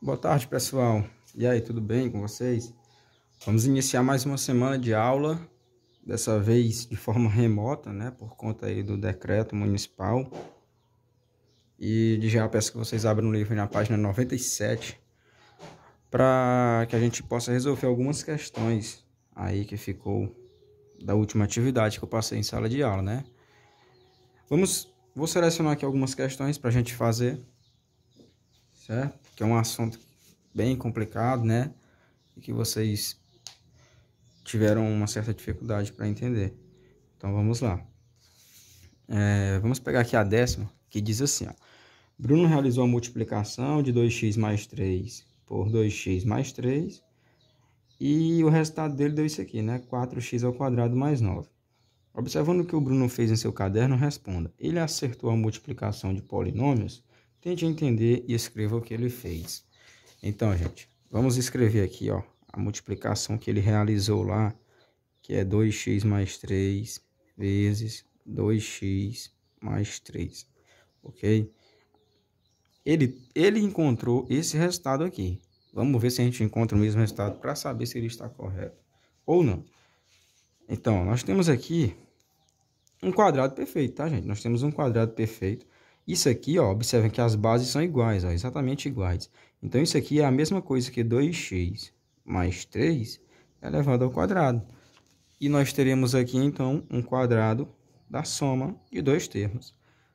Boa tarde, pessoal. E aí, tudo bem com vocês? Vamos iniciar mais uma semana de aula, dessa vez de forma remota, né, por conta aí do decreto municipal. E já peço que vocês abram o livro na página 97 para que a gente possa resolver algumas questões aí que ficou da última atividade que eu passei em sala de aula, né? Vamos, vou selecionar aqui algumas questões para a gente fazer certo? Que é um assunto bem complicado, né? E que vocês tiveram uma certa dificuldade para entender. Então vamos lá. É, vamos pegar aqui a décima, que diz assim: ó, Bruno realizou a multiplicação de 2x mais 3 por 2x mais 3. E o resultado dele deu isso aqui, né? 4x ao quadrado mais 9. Observando o que o Bruno fez em seu caderno, responda. Ele acertou a multiplicação de polinômios Tente entender e escreva o que ele fez. Então, gente, vamos escrever aqui, ó, a multiplicação que ele realizou lá, que é 2x mais 3 vezes 2x mais 3, ok? Ele, ele encontrou esse resultado aqui. Vamos ver se a gente encontra o mesmo resultado para saber se ele está correto ou não. Então, nós temos aqui um quadrado perfeito, tá, gente? Nós temos um quadrado perfeito isso aqui, ó, observem que as bases são iguais, ó, exatamente iguais. Então, isso aqui é a mesma coisa que 2x mais 3 elevado ao quadrado. E nós teremos aqui, então, um quadrado da soma de dois termos,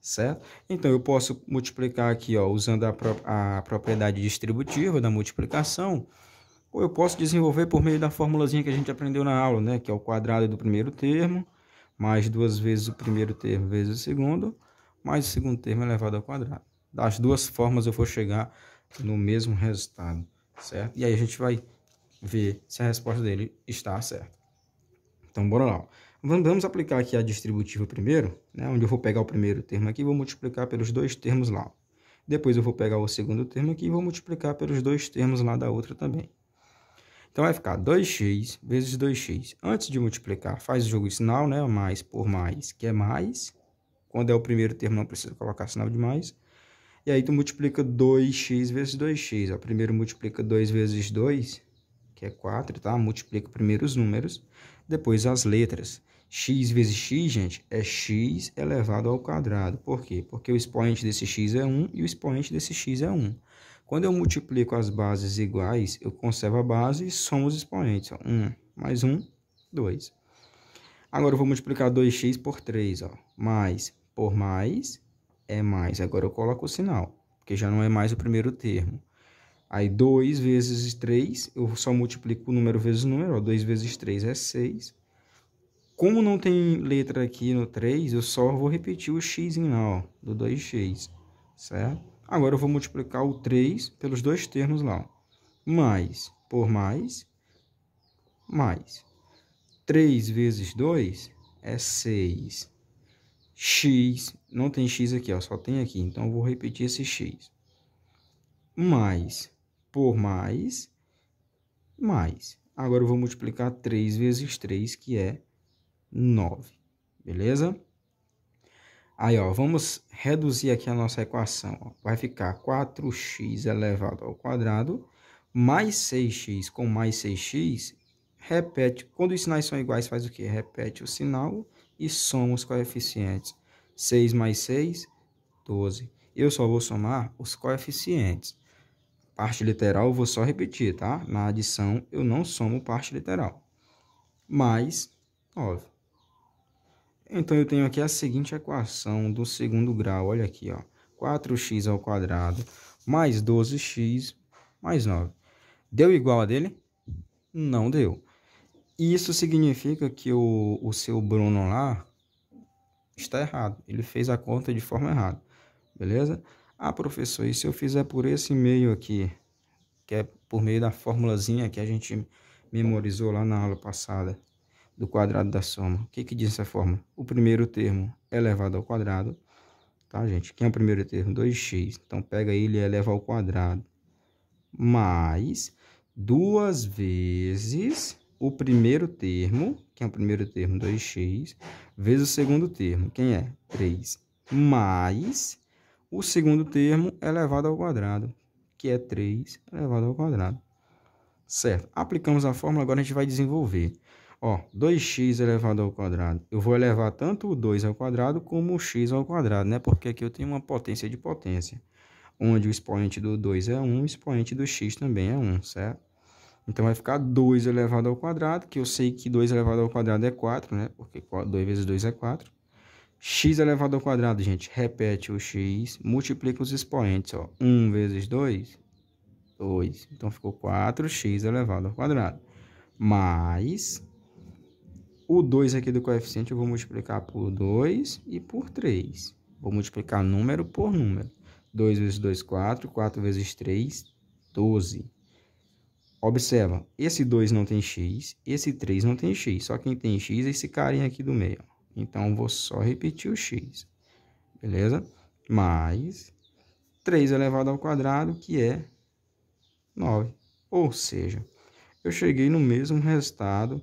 certo? Então, eu posso multiplicar aqui, ó, usando a, pro a propriedade distributiva da multiplicação, ou eu posso desenvolver por meio da formulazinha que a gente aprendeu na aula, né? Que é o quadrado do primeiro termo, mais duas vezes o primeiro termo vezes o segundo, mais o segundo termo é elevado ao quadrado. Das duas formas eu vou chegar no mesmo resultado, certo? E aí a gente vai ver se a resposta dele está certa. Então, bora lá. Vamos aplicar aqui a distributiva primeiro, né? onde eu vou pegar o primeiro termo aqui e vou multiplicar pelos dois termos lá. Depois eu vou pegar o segundo termo aqui e vou multiplicar pelos dois termos lá da outra também. Então vai ficar 2x vezes 2x. Antes de multiplicar, faz o jogo sinal, né? Mais por mais, que é mais. Quando é o primeiro termo, não precisa colocar sinal de mais. E aí tu multiplica 2x vezes 2x. O primeiro multiplica 2 vezes 2, que é 4, tá? Multiplica primeiro os números, depois as letras. x vezes x, gente, é x elevado ao quadrado. Por quê? Porque o expoente desse x é 1 e o expoente desse x é 1. Quando eu multiplico as bases iguais, eu conservo a base e somo os expoentes. Ó. 1 mais 1, 2. Agora eu vou multiplicar 2x por 3, ó, mais por mais é mais. Agora eu coloco o sinal, porque já não é mais o primeiro termo. Aí 2 vezes 3, eu só multiplico o número vezes o número, 2 vezes 3 é 6. Como não tem letra aqui no 3, eu só vou repetir o x lá, ó, do 2x, certo? Agora eu vou multiplicar o 3 pelos dois termos lá, ó. mais por mais, mais. 3 vezes 2 é 6 x, não tem x aqui, ó, só tem aqui, então vou repetir esse x. Mais por mais, mais. Agora eu vou multiplicar 3 vezes 3, que é 9, beleza? Aí, ó, vamos reduzir aqui a nossa equação. Ó. Vai ficar 4x elevado ao quadrado mais 6x com mais 6x. Repete, quando os sinais são iguais, faz o quê? Repete o sinal e soma os coeficientes. 6 mais 6, 12. Eu só vou somar os coeficientes. Parte literal eu vou só repetir, tá? Na adição eu não somo parte literal. Mais 9. Então eu tenho aqui a seguinte equação do segundo grau, olha aqui, ó. 4x ao quadrado mais 12x mais 9. Deu igual a dele? Não deu. Isso significa que o, o seu Bruno lá está errado. Ele fez a conta de forma errada. Beleza? Ah, professor, e se eu fizer por esse meio aqui, que é por meio da formulazinha que a gente memorizou lá na aula passada do quadrado da soma. O que, que diz essa fórmula? O primeiro termo é elevado ao quadrado, tá, gente? Quem é o primeiro termo? 2x. Então, pega ele e é eleva ao quadrado. Mais duas vezes o primeiro termo, que é o primeiro termo, 2x, vezes o segundo termo, quem é? 3, mais o segundo termo elevado ao quadrado, que é 3 elevado ao quadrado. Certo. Aplicamos a fórmula, agora a gente vai desenvolver. Ó, 2x elevado ao quadrado. Eu vou elevar tanto o 2 ao quadrado como o x ao quadrado, né? Porque aqui eu tenho uma potência de potência, onde o expoente do 2 é 1, o expoente do x também é 1, certo? Então, vai ficar 2 elevado ao quadrado, que eu sei que 2 elevado ao quadrado é 4, né? Porque 2 vezes 2 é 4. x elevado ao quadrado, gente, repete o x, multiplica os expoentes, ó. 1 vezes 2, 2. Então, ficou 4x elevado ao quadrado. Mais o 2 aqui do coeficiente, eu vou multiplicar por 2 e por 3. Vou multiplicar número por número. 2 vezes 2, 4. 4 vezes 3, 12. Observa, esse 2 não tem x, esse 3 não tem x, só quem tem x é esse carinha aqui do meio. Então, vou só repetir o x, beleza? Mais 3 elevado ao quadrado, que é 9. Ou seja, eu cheguei no mesmo resultado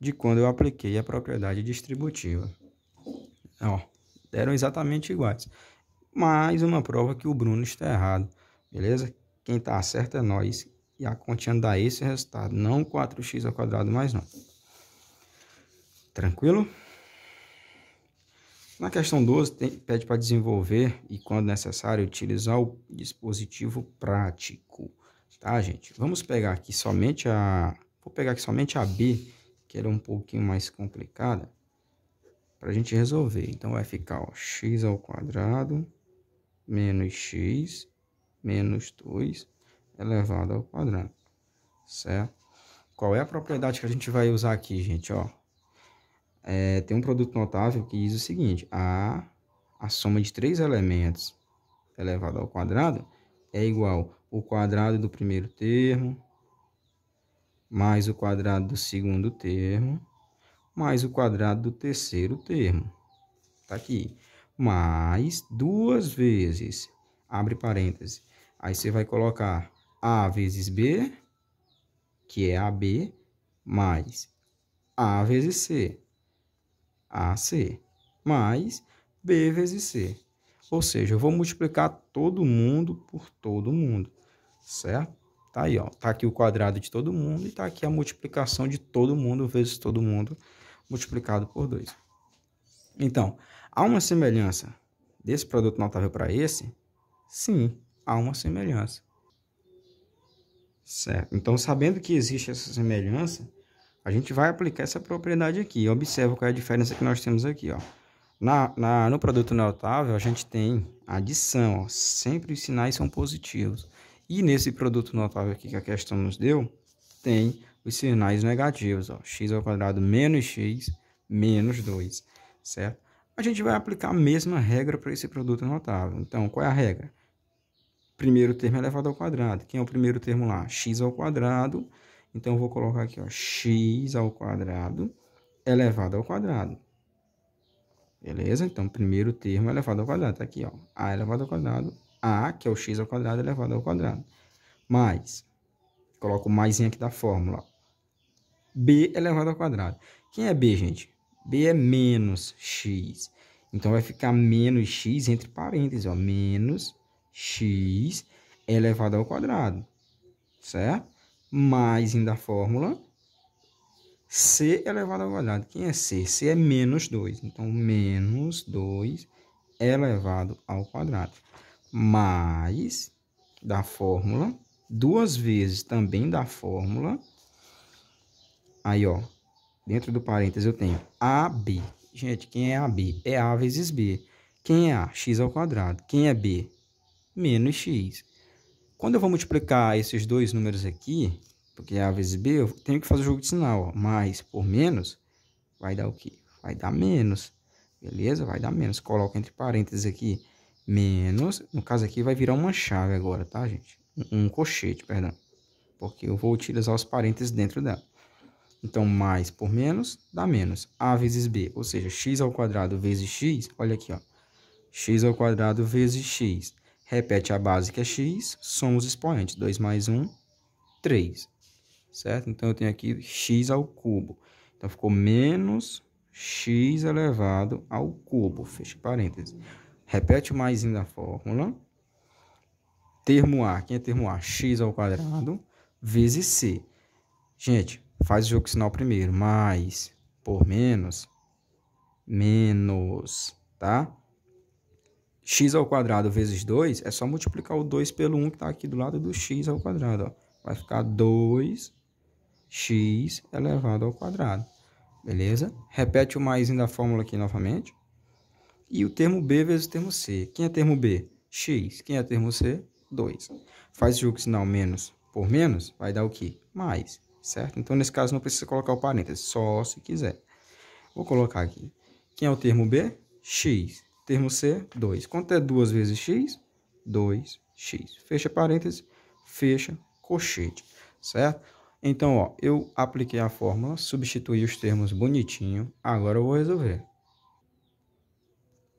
de quando eu apliquei a propriedade distributiva. Ó, deram exatamente iguais. Mais uma prova que o Bruno está errado, beleza? Quem está certo é nós. E a continha dá esse resultado, não 4x ao quadrado mais não. Tranquilo? Na questão 12, tem, pede para desenvolver e, quando necessário, utilizar o dispositivo prático. Tá, gente? Vamos pegar aqui somente a... Vou pegar aqui somente a B, que era um pouquinho mais complicada, para a gente resolver. Então, vai ficar ó, x ao quadrado menos x menos 2 elevado ao quadrado, certo? Qual é a propriedade que a gente vai usar aqui, gente, ó? É, tem um produto notável que diz o seguinte, a, a soma de três elementos elevado ao quadrado é igual o quadrado do primeiro termo, mais o quadrado do segundo termo, mais o quadrado do terceiro termo. Tá aqui. Mais duas vezes, abre parêntese. Aí você vai colocar a vezes B, que é AB, mais A vezes C, AC, mais B vezes C. Ou seja, eu vou multiplicar todo mundo por todo mundo, certo? Tá aí, ó. Tá aqui o quadrado de todo mundo e tá aqui a multiplicação de todo mundo vezes todo mundo multiplicado por 2. Então, há uma semelhança desse produto notável para esse? Sim, há uma semelhança. Certo? Então, sabendo que existe essa semelhança, a gente vai aplicar essa propriedade aqui. Observa qual é a diferença que nós temos aqui, ó. Na, na, no produto notável, a gente tem adição, ó. sempre os sinais são positivos. E nesse produto notável aqui que a questão nos deu, tem os sinais negativos, ó. x ao quadrado menos x menos 2, certo? A gente vai aplicar a mesma regra para esse produto notável. Então, qual é a regra? primeiro termo é elevado ao quadrado. Quem é o primeiro termo lá? x ao quadrado. Então, eu vou colocar aqui, ó, x ao quadrado elevado ao quadrado. Beleza? Então, primeiro termo é elevado ao quadrado. Está aqui, ó, a elevado ao quadrado. a, que é o x ao quadrado, elevado ao quadrado. Mais, coloco o mais aqui da fórmula. b elevado ao quadrado. Quem é b, gente? b é menos x. Então, vai ficar menos x entre parênteses, ó, menos x elevado ao quadrado, certo? Mais ainda a fórmula c elevado ao quadrado. Quem é c? c é menos 2. Então, menos 2 elevado ao quadrado. Mais da fórmula, duas vezes também da fórmula. Aí, ó, dentro do parênteses eu tenho AB. Gente, quem é AB? É A vezes B. Quem é A? X ao quadrado. Quem é B? menos x. Quando eu vou multiplicar esses dois números aqui, porque é A vezes B, eu tenho que fazer o jogo de sinal. Ó. Mais por menos vai dar o quê? Vai dar menos. Beleza? Vai dar menos. Coloca entre parênteses aqui. Menos. No caso aqui vai virar uma chave agora, tá, gente? Um, um colchete, perdão. Porque eu vou utilizar os parênteses dentro dela. Então, mais por menos dá menos. A vezes B, ou seja, x ao quadrado vezes x. Olha aqui, ó. x ao quadrado vezes x Repete a base que é x, soma os expoentes. 2 mais 1, 3. Certo? Então, eu tenho aqui x ao cubo. Então, ficou menos x elevado ao cubo. Fecha parênteses. Repete o mais da fórmula. Termo A. Quem é termo A? x ao quadrado vezes c. Gente, faz o jogo sinal primeiro. Mais por menos, menos, tá? x ao quadrado vezes 2, é só multiplicar o 2 pelo 1 que está aqui do lado do x ao quadrado. Ó. Vai ficar 2x elevado ao quadrado. Beleza? Repete o mais da fórmula aqui novamente. E o termo B vezes o termo C. Quem é termo B? X. Quem é termo C? 2. Faz o sinal menos por menos, vai dar o quê? Mais, certo? Então, nesse caso, não precisa colocar o parênteses, só se quiser. Vou colocar aqui. Quem é o termo B? X. Termo C, 2. Quanto é 2 vezes x? 2x. Fecha parênteses, fecha colchete, certo? Então, ó, eu apliquei a fórmula, substituí os termos bonitinho, agora eu vou resolver.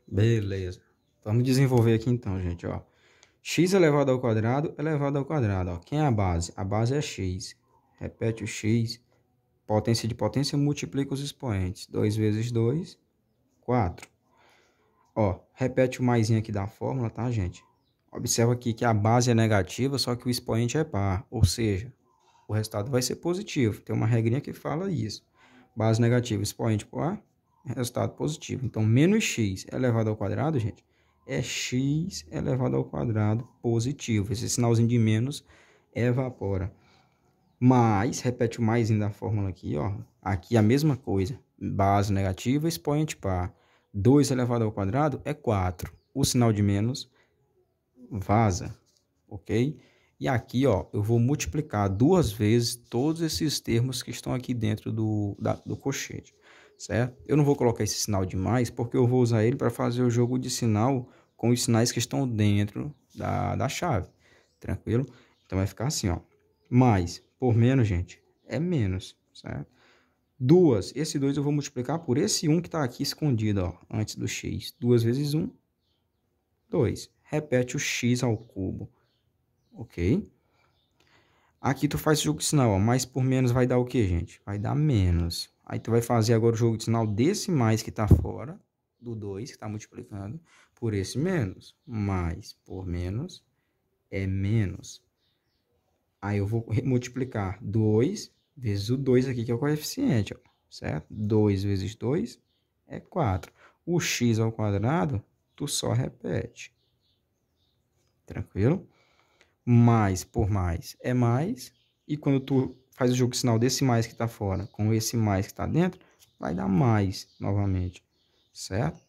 Beleza. Vamos desenvolver aqui então, gente, ó. x elevado ao quadrado elevado ao quadrado, ó. Quem é a base? A base é x. Repete o x. Potência de potência multiplica os expoentes. 2 vezes 2, 4. Ó, repete o mais aqui da fórmula, tá, gente? Observa aqui que a base é negativa, só que o expoente é par, ou seja, o resultado vai ser positivo. Tem uma regrinha que fala isso. Base negativa, expoente par, resultado positivo. Então, menos x elevado ao quadrado, gente, é x elevado ao quadrado positivo. Esse sinalzinho de menos evapora. Mais, repete o mais da fórmula aqui, ó. Aqui a mesma coisa. Base negativa, expoente par. 2 elevado ao quadrado é 4. O sinal de menos vaza, ok? E aqui, ó, eu vou multiplicar duas vezes todos esses termos que estão aqui dentro do, da, do cochete, certo? Eu não vou colocar esse sinal de mais, porque eu vou usar ele para fazer o jogo de sinal com os sinais que estão dentro da, da chave, tranquilo? Então, vai ficar assim, ó. Mais por menos, gente, é menos, certo? 2. Esse 2 eu vou multiplicar por esse 1 que está aqui escondido, ó, antes do x. 2 vezes 1, 2. Repete o x ao cubo, ok? Aqui tu faz o jogo de sinal, ó, mais por menos vai dar o quê, gente? Vai dar menos. Aí tu vai fazer agora o jogo de sinal desse mais que está fora, do 2, que está multiplicando, por esse menos. Mais por menos é menos. Aí eu vou multiplicar 2 vezes o 2 aqui, que é o coeficiente, certo? 2 vezes 2 é 4. O x ao quadrado, tu só repete. Tranquilo? Mais por mais é mais. E quando tu faz o jogo sinal desse mais que está fora com esse mais que está dentro, vai dar mais novamente, certo?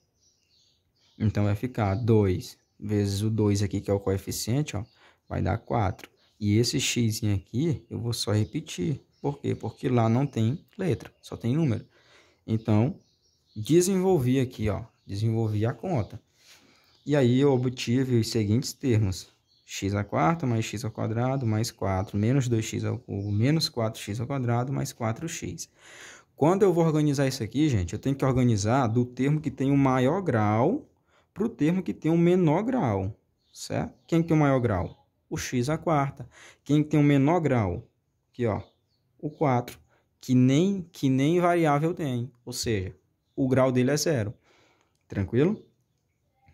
Então, vai ficar 2 vezes o 2 aqui, que é o coeficiente, ó, vai dar 4. E esse x aqui, eu vou só repetir, por quê? Porque lá não tem letra, só tem número. Então, desenvolvi aqui, ó, desenvolvi a conta. E aí eu obtive os seguintes termos: x a quarta mais x ao quadrado mais 4 menos 2x ao cubo menos 4x ao quadrado mais 4x. Quando eu vou organizar isso aqui, gente, eu tenho que organizar do termo que tem o maior grau para o termo que tem o menor grau, certo? Quem tem o maior grau? O x à quarta. Quem tem o menor grau? Aqui, ó, o 4, que nem, que nem variável tem, ou seja, o grau dele é zero. Tranquilo?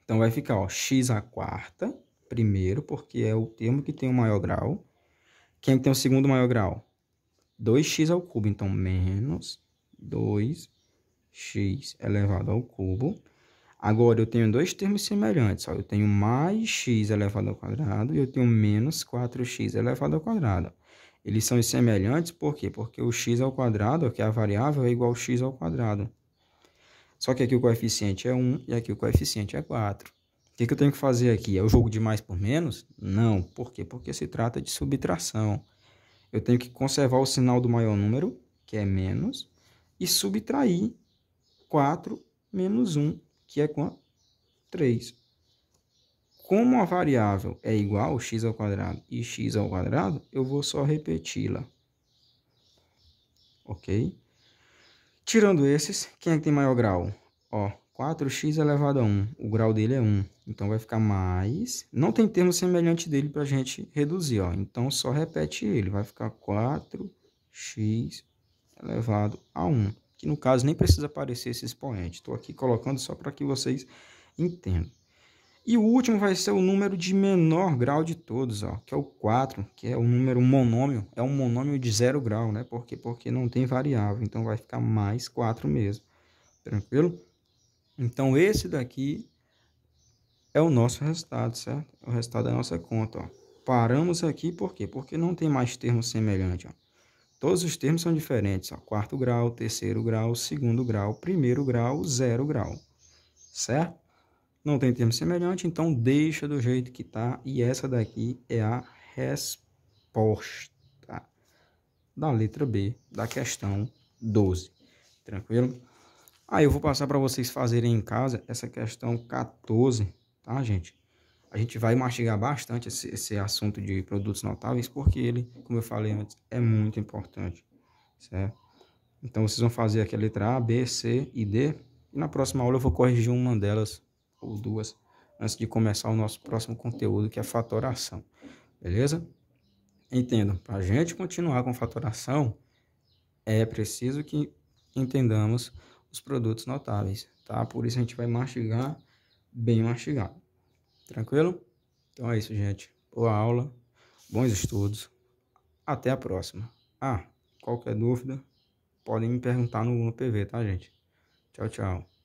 Então vai ficar ó, x a quarta, primeiro, porque é o termo que tem o maior grau. Quem é tem o segundo maior grau? 2x ao cubo, então menos 2x elevado ao cubo. Agora, eu tenho dois termos semelhantes. Ó. Eu tenho mais x elevado ao quadrado e eu tenho menos 4x elevado ao quadrado. Eles são semelhantes por quê? Porque o x ao quadrado, que é a variável, é igual a x ao quadrado. Só que aqui o coeficiente é 1 e aqui o coeficiente é 4. O que, que eu tenho que fazer aqui? É o jogo de mais por menos? Não. Por quê? Porque se trata de subtração. Eu tenho que conservar o sinal do maior número, que é menos, e subtrair 4 menos 1, que é quanto? 3. Como a variável é igual a x ao quadrado e x ao quadrado, eu vou só repeti-la. Ok? Tirando esses, quem é que tem maior grau? Ó, 4x elevado a 1, o grau dele é 1, então vai ficar mais... Não tem termo semelhante dele para a gente reduzir, ó. então só repete ele, vai ficar 4x elevado a 1, que no caso nem precisa aparecer esse expoente. Estou aqui colocando só para que vocês entendam. E o último vai ser o número de menor grau de todos, ó, que é o 4, que é o número monômio, é um monômio de zero grau, né? Por quê? Porque não tem variável, então vai ficar mais 4 mesmo. Tranquilo? Então esse daqui é o nosso resultado, certo? O resultado da é nossa conta, ó. Paramos aqui por quê? Porque não tem mais termos semelhantes, ó. Todos os termos são diferentes, ó. Quarto grau, terceiro grau, segundo grau, primeiro grau, zero grau, certo? não tem termo semelhante, então deixa do jeito que está. E essa daqui é a resposta da letra B da questão 12. Tranquilo? Aí eu vou passar para vocês fazerem em casa essa questão 14, tá, gente? A gente vai mastigar bastante esse, esse assunto de produtos notáveis, porque ele, como eu falei antes, é muito importante, certo? Então, vocês vão fazer aqui a letra A, B, C e D. E na próxima aula eu vou corrigir uma delas ou duas antes de começar o nosso próximo conteúdo, que é fatoração. Beleza? Entendam, para a gente continuar com fatoração, é preciso que entendamos os produtos notáveis, tá? Por isso a gente vai mastigar bem mastigado. Tranquilo? Então é isso, gente. Boa aula, bons estudos. Até a próxima. Ah, qualquer dúvida, podem me perguntar no, no PV, tá, gente? Tchau, tchau.